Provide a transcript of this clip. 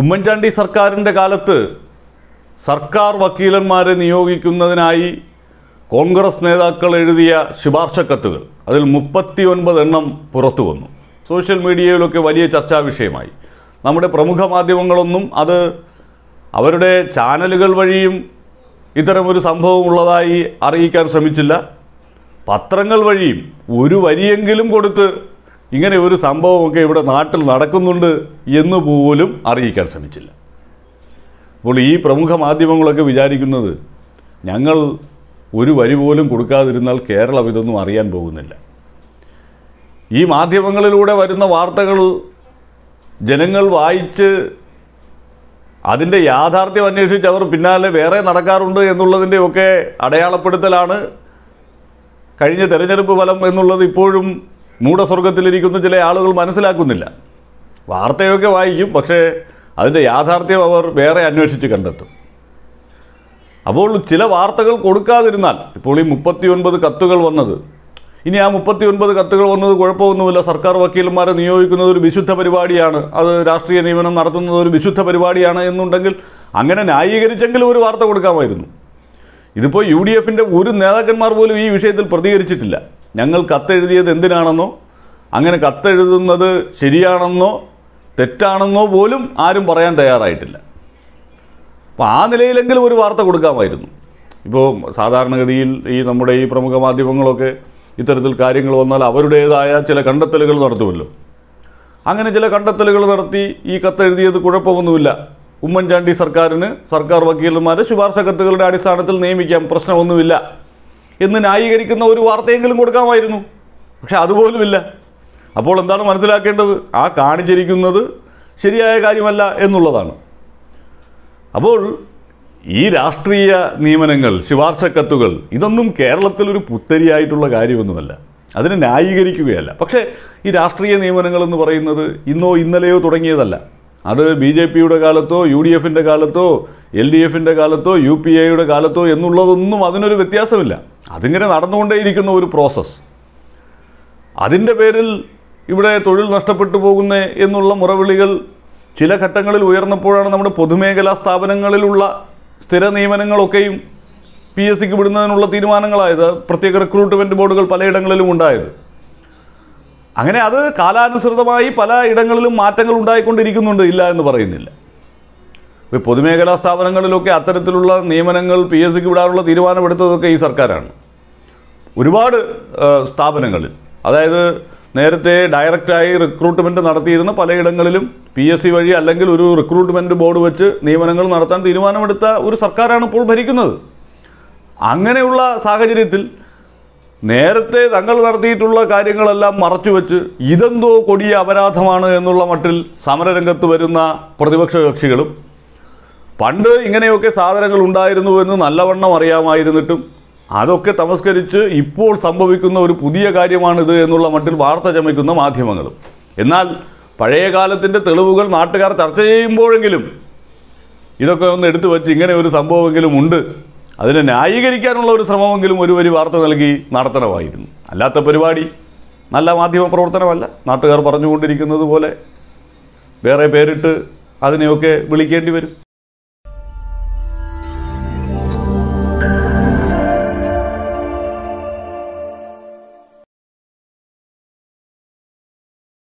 ഉമ്മൻചാണ്ടി സർക്കാരിൻ്റെ കാലത്ത് സർക്കാർ വക്കീലന്മാരെ നിയോഗിക്കുന്നതിനായി കോൺഗ്രസ് നേതാക്കൾ എഴുതിയ ശുപാർശ കത്തുകൾ അതിൽ മുപ്പത്തി ഒൻപത് എണ്ണം പുറത്തു വന്നു സോഷ്യൽ മീഡിയയിലൊക്കെ വലിയ ചർച്ചാ വിഷയമായി നമ്മുടെ പ്രമുഖ മാധ്യമങ്ങളൊന്നും അത് അവരുടെ ചാനലുകൾ വഴിയും ഇത്തരമൊരു സംഭവം ഉള്ളതായി അറിയിക്കാൻ ശ്രമിച്ചില്ല പത്രങ്ങൾ വഴിയും ഒരു വരിയെങ്കിലും കൊടുത്ത് ഇങ്ങനെ ഒരു സംഭവമൊക്കെ ഇവിടെ നാട്ടിൽ നടക്കുന്നുണ്ട് എന്ന് പോലും അറിയിക്കാൻ ശ്രമിച്ചില്ല അപ്പോൾ ഈ പ്രമുഖ മാധ്യമങ്ങളൊക്കെ വിചാരിക്കുന്നത് ഞങ്ങൾ ഒരു വരി പോലും കൊടുക്കാതിരുന്നാൽ കേരളം ഇതൊന്നും അറിയാൻ പോകുന്നില്ല ഈ മാധ്യമങ്ങളിലൂടെ വരുന്ന വാർത്തകൾ ജനങ്ങൾ വായിച്ച് അതിൻ്റെ യാഥാർത്ഥ്യം അന്വേഷിച്ച് അവർ പിന്നാലെ വേറെ നടക്കാറുണ്ട് എന്നുള്ളതിൻ്റെയൊക്കെ അടയാളപ്പെടുത്തലാണ് കഴിഞ്ഞ തെരഞ്ഞെടുപ്പ് ഫലം എന്നുള്ളത് ഇപ്പോഴും മൂടസ്വർഗത്തിലിരിക്കുന്ന ചില ആളുകൾ മനസ്സിലാക്കുന്നില്ല വാർത്തയൊക്കെ വായിക്കും പക്ഷേ അതിൻ്റെ യാഥാർത്ഥ്യം അവർ വേറെ അന്വേഷിച്ച് കണ്ടെത്തും അപ്പോൾ ചില വാർത്തകൾ കൊടുക്കാതിരുന്നാൽ ഇപ്പോൾ ഈ ഒൻപത് കത്തുകൾ വന്നത് ഇനി ആ ഒൻപത് കത്തുകൾ വന്നത് കുഴപ്പമൊന്നുമില്ല സർക്കാർ വക്കീലന്മാരെ നിയോഗിക്കുന്നത് ഒരു വിശുദ്ധ പരിപാടിയാണ് അത് രാഷ്ട്രീയ നിയമനം നടത്തുന്നത് ഒരു വിശുദ്ധ പരിപാടിയാണ് എന്നുണ്ടെങ്കിൽ അങ്ങനെ ന്യായീകരിച്ചെങ്കിലും ഒരു വാർത്ത കൊടുക്കാമായിരുന്നു ഇതിപ്പോൾ യു ഡി എഫിൻ്റെ ഒരു നേതാക്കന്മാർ പോലും ഈ വിഷയത്തിൽ പ്രതികരിച്ചിട്ടില്ല ഞങ്ങൾ കത്തെഴുതിയത് എന്തിനാണെന്നോ അങ്ങനെ കത്തെഴുതുന്നത് ശരിയാണെന്നോ തെറ്റാണെന്നോ പോലും ആരും പറയാൻ തയ്യാറായിട്ടില്ല അപ്പോൾ ആ നിലയിലെങ്കിലും ഒരു വാർത്ത കൊടുക്കാമായിരുന്നു ഇപ്പോൾ സാധാരണഗതിയിൽ ഈ നമ്മുടെ ഈ പ്രമുഖ മാധ്യമങ്ങളൊക്കെ ഇത്തരത്തിൽ കാര്യങ്ങൾ വന്നാൽ അവരുടേതായ ചില കണ്ടെത്തലുകൾ നടത്തുമല്ലോ അങ്ങനെ ചില കണ്ടെത്തലുകൾ നടത്തി ഈ കത്തെഴുതിയത് കുഴപ്പമൊന്നുമില്ല ഉമ്മൻചാണ്ടി സർക്കാരിന് സർക്കാർ വക്കീലന്മാരെ ശുപാർശ കത്തുകളുടെ അടിസ്ഥാനത്തിൽ നിയമിക്കാം പ്രശ്നമൊന്നുമില്ല എന്ന് ന്യായീകരിക്കുന്ന ഒരു വാർത്തയെങ്കിലും കൊടുക്കാമായിരുന്നു പക്ഷെ അതുപോലുമില്ല അപ്പോൾ എന്താണ് മനസ്സിലാക്കേണ്ടത് ആ കാണിച്ചിരിക്കുന്നത് ശരിയായ കാര്യമല്ല എന്നുള്ളതാണ് അപ്പോൾ ഈ രാഷ്ട്രീയ നിയമനങ്ങൾ കത്തുകൾ ഇതൊന്നും കേരളത്തിൽ ഒരു പുത്തരിയായിട്ടുള്ള കാര്യമൊന്നുമല്ല അതിനെ ന്യായീകരിക്കുകയല്ല പക്ഷേ ഈ രാഷ്ട്രീയ നിയമനങ്ങൾ എന്ന് പറയുന്നത് ഇന്നോ ഇന്നലെയോ തുടങ്ങിയതല്ല അത് ബി ജെ പിയുടെ കാലത്തോ യു ഡി എഫിൻ്റെ കാലത്തോ എൽ ഡി എഫിൻ്റെ കാലത്തോ യു പി എയുടെ കാലത്തോ എന്നുള്ളതൊന്നും അതിനൊരു വ്യത്യാസമില്ല അതിങ്ങനെ നടന്നുകൊണ്ടേയിരിക്കുന്ന ഒരു പ്രോസസ്സ് അതിൻ്റെ പേരിൽ ഇവിടെ തൊഴിൽ നഷ്ടപ്പെട്ടു പോകുന്ന എന്നുള്ള മുറവിളികൾ ചില ഘട്ടങ്ങളിൽ ഉയർന്നപ്പോഴാണ് നമ്മുടെ പൊതുമേഖലാ സ്ഥാപനങ്ങളിലുള്ള സ്ഥിര നിയമനങ്ങളൊക്കെയും പി എസ് സിക്ക് വിടുന്നതിനുള്ള തീരുമാനങ്ങളായത് പ്രത്യേക റിക്രൂട്ട്മെൻറ്റ് ബോർഡുകൾ പലയിടങ്ങളിലും ഉണ്ടായത് അങ്ങനെ അത് കാലാനുസൃതമായി പല ഇടങ്ങളിലും മാറ്റങ്ങൾ ഉണ്ടായിക്കൊണ്ടിരിക്കുന്നുണ്ട് ഇല്ല എന്ന് പറയുന്നില്ല ഇപ്പോൾ പൊതുമേഖലാ സ്ഥാപനങ്ങളിലൊക്കെ അത്തരത്തിലുള്ള നിയമനങ്ങൾ പി എസ് സിക്ക് വിടാനുള്ള തീരുമാനമെടുത്തതൊക്കെ ഈ സർക്കാരാണ് ഒരുപാട് സ്ഥാപനങ്ങളിൽ അതായത് നേരത്തെ ഡയറക്റ്റായി റിക്രൂട്ട്മെൻറ്റ് നടത്തിയിരുന്ന പലയിടങ്ങളിലും പി എസ് സി വഴി അല്ലെങ്കിൽ ഒരു റിക്രൂട്ട്മെൻറ്റ് ബോർഡ് വെച്ച് നിയമനങ്ങൾ നടത്താൻ തീരുമാനമെടുത്ത ഒരു സർക്കാരാണ് ഇപ്പോൾ ഭരിക്കുന്നത് അങ്ങനെയുള്ള സാഹചര്യത്തിൽ നേരത്തെ തങ്ങൾ നടത്തിയിട്ടുള്ള കാര്യങ്ങളെല്ലാം മറച്ചുവെച്ച് ഇതെന്തോ കൊടിയ അപരാധമാണ് എന്നുള്ള മട്ടിൽ സമരരംഗത്ത് വരുന്ന പ്രതിപക്ഷ കക്ഷികളും പണ്ട് ഇങ്ങനെയൊക്കെ സാധനങ്ങൾ ഉണ്ടായിരുന്നു എന്ന് നല്ലവണ്ണം അറിയാമായിരുന്നിട്ടും അതൊക്കെ തമസ്കരിച്ച് ഇപ്പോൾ സംഭവിക്കുന്ന ഒരു പുതിയ കാര്യമാണിത് എന്നുള്ള മട്ടിൽ വാർത്ത ചമയ്ക്കുന്ന മാധ്യമങ്ങളും എന്നാൽ പഴയ കാലത്തിൻ്റെ തെളിവുകൾ നാട്ടുകാർ ചർച്ച ചെയ്യുമ്പോഴെങ്കിലും ഇതൊക്കെ ഒന്ന് എടുത്തു വച്ച് ഇങ്ങനെ ഒരു സംഭവമെങ്കിലും ഉണ്ട് അതിനെ ന്യായീകരിക്കാനുള്ള ഒരു ശ്രമമെങ്കിലും ഒരു വരി വാർത്ത നൽകി നടത്തണമായിരുന്നു അല്ലാത്ത പരിപാടി നല്ല മാധ്യമ പ്രവർത്തനമല്ല നാട്ടുകാർ പറഞ്ഞുകൊണ്ടിരിക്കുന്നത് പോലെ വേറെ പേരിട്ട് അതിനെയൊക്കെ വിളിക്കേണ്ടി വരും